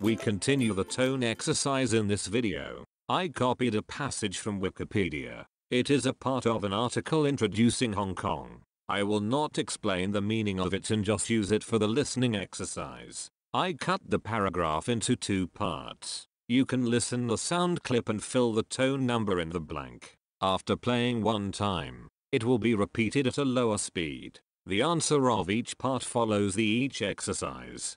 We continue the tone exercise in this video. I copied a passage from Wikipedia. It is a part of an article introducing Hong Kong. I will not explain the meaning of it and just use it for the listening exercise. I cut the paragraph into two parts. You can listen the sound clip and fill the tone number in the blank. After playing one time, it will be repeated at a lower speed. The answer of each part follows the each exercise.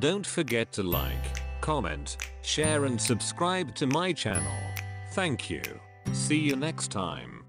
Don't forget to like, comment, share and subscribe to my channel. Thank you. See you next time.